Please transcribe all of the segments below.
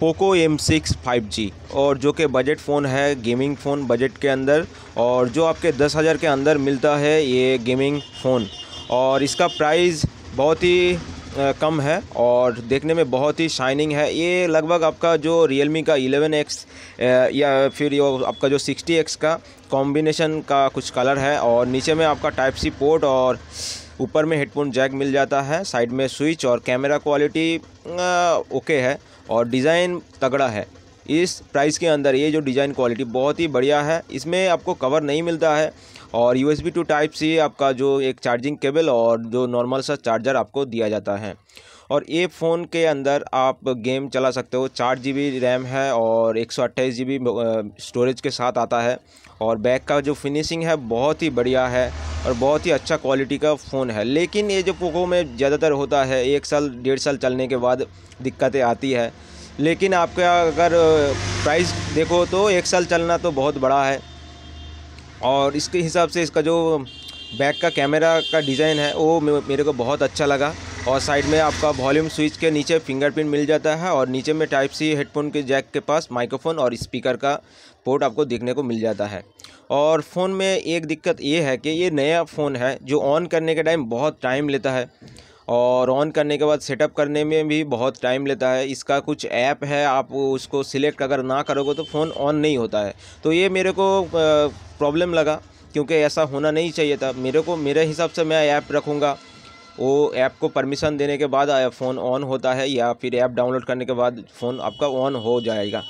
Poco M six five G और जो कि बजट फ़ोन है गेमिंग फ़ोन बजट के अंदर और जो आपके दस हज़ार के अंदर मिलता है ये गेमिंग फ़ोन और इसका प्राइस बहुत ही कम है और देखने में बहुत ही शाइनिंग है ये लगभग आपका जो रियलमी का 11x या फिर यो आपका जो 60x का कॉम्बिनेशन का कुछ कलर है और नीचे में आपका टाइप सी पोर्ट और ऊपर में हेडफोन जैक मिल जाता है साइड में स्विच और कैमरा क्वालिटी ओके है और डिज़ाइन तगड़ा है इस प्राइस के अंदर ये जो डिज़ाइन क्वालिटी बहुत ही बढ़िया है इसमें आपको कवर नहीं मिलता है और U S B to type C आपका जो एक चार्जिंग केबल और जो नॉर्मल सा चार्जर आपको दिया जाता है और ये फ़ोन के अंदर आप गेम चला सकते हो चार जी बी रैम है और एक सौ अट्ठाईस जी बी स्टोरेज के साथ आता है और बैक का जो फिनिशिंग है बहुत ही बढ़िया है और बहुत ही अच्छा क्वालिटी का फ़ोन है लेकिन ये जो पोको में ज़्यादातर होता है एक साल डेढ़ साल चलने के बाद दिक्कतें आती है लेकिन आपका अगर प्राइस देखो तो एक साल चलना तो बहुत बड़ा है और इसके हिसाब से इसका जो बैक का कैमरा का डिज़ाइन है वो मेरे को बहुत अच्छा लगा और साइड में आपका वॉल्यूम स्विच के नीचे फिंगरप्रिंट मिल जाता है और नीचे में टाइप सी हेडफोन के जैक के पास माइक्रोफोन और स्पीकर का पोर्ट आपको देखने को मिल जाता है और फ़ोन में एक दिक्कत ये है कि ये नया फ़ोन है जो ऑन करने के टाइम बहुत टाइम लेता है और ऑन करने के बाद सेटअप करने में भी बहुत टाइम लेता है इसका कुछ ऐप है आप उसको सिलेक्ट अगर ना करोगे तो फ़ोन ऑन नहीं होता है तो ये मेरे को प्रॉब्लम लगा क्योंकि ऐसा होना नहीं चाहिए था मेरे को मेरे हिसाब से मैं ऐप रखूँगा वो ऐप को परमिशन देने के बाद फ़ोन ऑन होता है या फिर ऐप डाउनलोड करने के बाद फ़ोन आपका ऑन हो जाएगा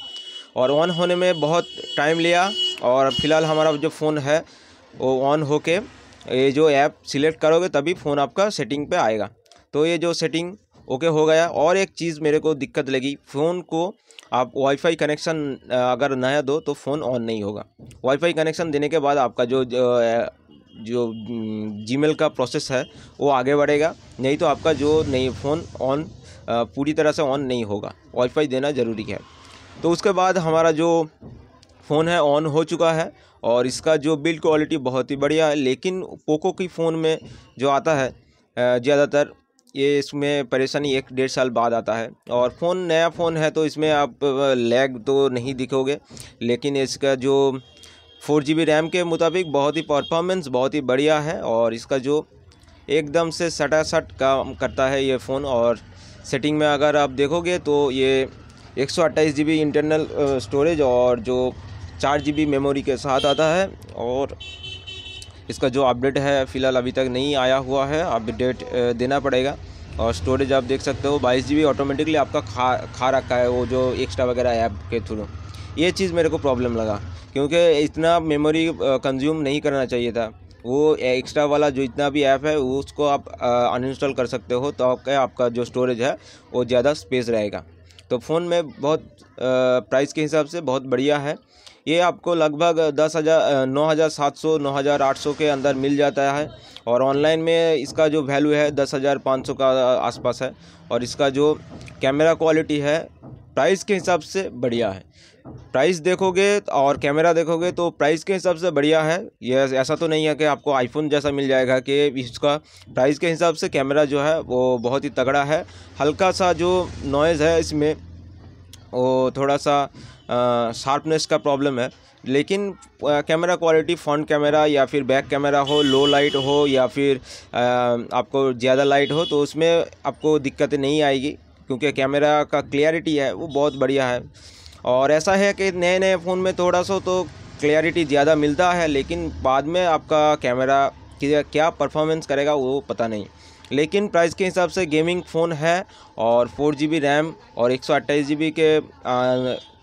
और ऑन होने में बहुत टाइम लिया और फिलहाल हमारा जो फ़ोन है वो ऑन होके ये जो ऐप सिलेक्ट करोगे तभी फ़ोन आपका सेटिंग पे आएगा तो ये जो सेटिंग ओके हो गया और एक चीज़ मेरे को दिक्कत लगी फ़ोन को आप वाईफाई कनेक्शन अगर नया दो तो फ़ोन ऑन नहीं होगा वाईफाई कनेक्शन देने के बाद आपका जो, जो जी जीमेल का प्रोसेस है वो आगे बढ़ेगा नहीं तो आपका जो नहीं फ़ोन ऑन पूरी तरह से ऑन नहीं होगा वाईफाई देना ज़रूरी है तो उसके बाद हमारा जो फ़ोन है ऑन हो चुका है और इसका जो बिल्ड क्वालिटी बहुत ही बढ़िया है लेकिन पोको की फ़ोन में जो आता है ज़्यादातर ये इसमें परेशानी एक डेढ़ साल बाद आता है और फ़ोन नया फ़ोन है तो इसमें आप लैग तो नहीं दिखोगे लेकिन इसका जो फोर जी बी रैम के मुताबिक बहुत ही परफॉर्मेंस बहुत ही बढ़िया है और इसका जो एकदम से सटासट काम करता है ये फ़ोन और सेटिंग में अगर आप देखोगे तो ये एक सौ इंटरनल स्टोरेज और जो चार जी मेमोरी के साथ आता है और इसका जो अपडेट है फ़िलहाल अभी तक नहीं आया हुआ है अपडेट देना पड़ेगा और स्टोरेज आप देख सकते हो बाईस जी ऑटोमेटिकली आपका खा खा रखा है वो जो एक्स्ट्रा वगैरह ऐप के थ्रू ये चीज़ मेरे को प्रॉब्लम लगा क्योंकि इतना मेमोरी कंज्यूम नहीं करना चाहिए था वो एक्स्ट्रा वाला जो इतना भी ऐप है उसको आप अनइंस्टॉल कर सकते हो तो आपका आपका जो स्टोरेज है वो ज़्यादा स्पेस रहेगा तो फ़ोन में बहुत प्राइस के हिसाब से बहुत बढ़िया है ये आपको लगभग दस हज़ार नौ हज़ार सात सौ नौ हज़ार आठ सौ के अंदर मिल जाता है और ऑनलाइन में इसका जो वैल्यू है दस हज़ार पाँच सौ का आसपास है और इसका जो कैमरा क्वालिटी है प्राइस के हिसाब से बढ़िया है प्राइस देखोगे और कैमरा देखोगे तो प्राइस के हिसाब से बढ़िया है ये ऐसा तो नहीं है कि आपको आईफोन जैसा मिल जाएगा कि इसका प्राइस के हिसाब से कैमरा जो है वो बहुत ही तगड़ा है हल्का सा जो नॉइज़ है इसमें वो थोड़ा सा शार्पनेस का प्रॉब्लम है लेकिन कैमरा क्वालिटी फ्रंट कैमरा या फिर बैक कैमरा हो लो लाइट हो या फिर आ, आपको ज़्यादा लाइट हो तो उसमें आपको दिक्कतें नहीं आएगी क्योंकि कैमरा का क्लियरिटी है वो बहुत बढ़िया है और ऐसा है कि नए नए फ़ोन में थोड़ा सा तो क्लियरिटी ज़्यादा मिलता है लेकिन बाद में आपका कैमरा क्या परफॉर्मेंस करेगा वो पता नहीं लेकिन प्राइस के हिसाब से गेमिंग फ़ोन है और फोर जी बी रैम और एक सौ अट्ठाईस जी बी के